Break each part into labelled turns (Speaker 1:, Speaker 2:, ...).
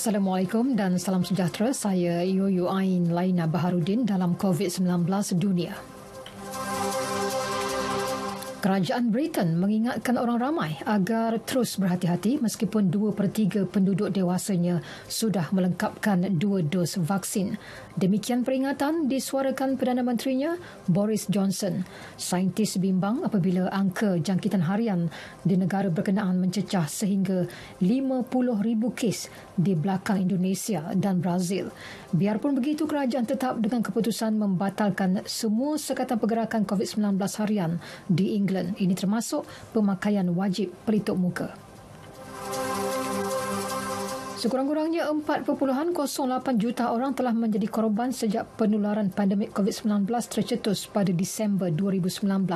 Speaker 1: Assalamualaikum dan salam sejahtera. Saya Yoyo Ain Laina Baharudin dalam COVID-19 dunia. Kerajaan Britain mengingatkan orang ramai agar terus berhati-hati meskipun dua per 3 penduduk dewasanya sudah melengkapkan dua dos vaksin. Demikian peringatan disuarakan Perdana Menterinya Boris Johnson. Saintis bimbang apabila angka jangkitan harian di negara berkenaan mencecah sehingga 50,000 kes di belakang Indonesia dan Brazil. Biarpun begitu, kerajaan tetap dengan keputusan membatalkan semua sekatan pergerakan COVID-19 harian di Inggeris England. Ini termasuk pemakaian wajib pelitup muka. Sekurang-kurangnya 4.08 juta orang telah menjadi korban sejak penularan pandemik COVID-19 tercetus pada Disember 2019.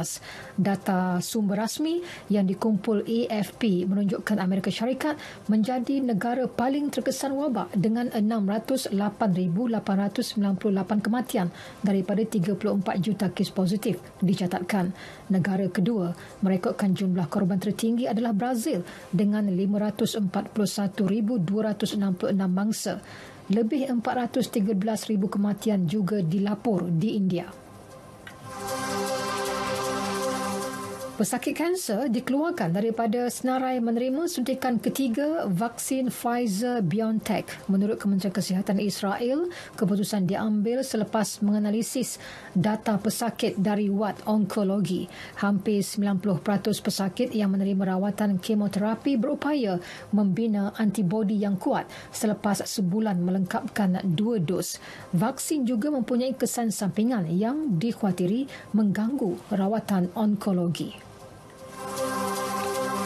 Speaker 1: Data sumber rasmi yang dikumpul AFP menunjukkan Amerika Syarikat menjadi negara paling terkesan wabak dengan 608,898 kematian daripada 34 juta kes positif dicatatkan. Negara kedua merekodkan jumlah korban tertinggi adalah Brazil dengan 541,200 466 mangsa. Lebih 413,000 kematian juga dilaporkan di India. Pesakit kanser dikeluarkan daripada senarai menerima suntikan ketiga vaksin Pfizer BioNTech. Menurut Kementerian Kesihatan Israel, keputusan diambil selepas menganalisis data pesakit dari Wad Onkologi. Hampir 90% pesakit yang menerima rawatan kemoterapi berupaya membina antibodi yang kuat selepas sebulan melengkapkan dua dos. Vaksin juga mempunyai kesan sampingan yang dikhawatiri mengganggu rawatan onkologi.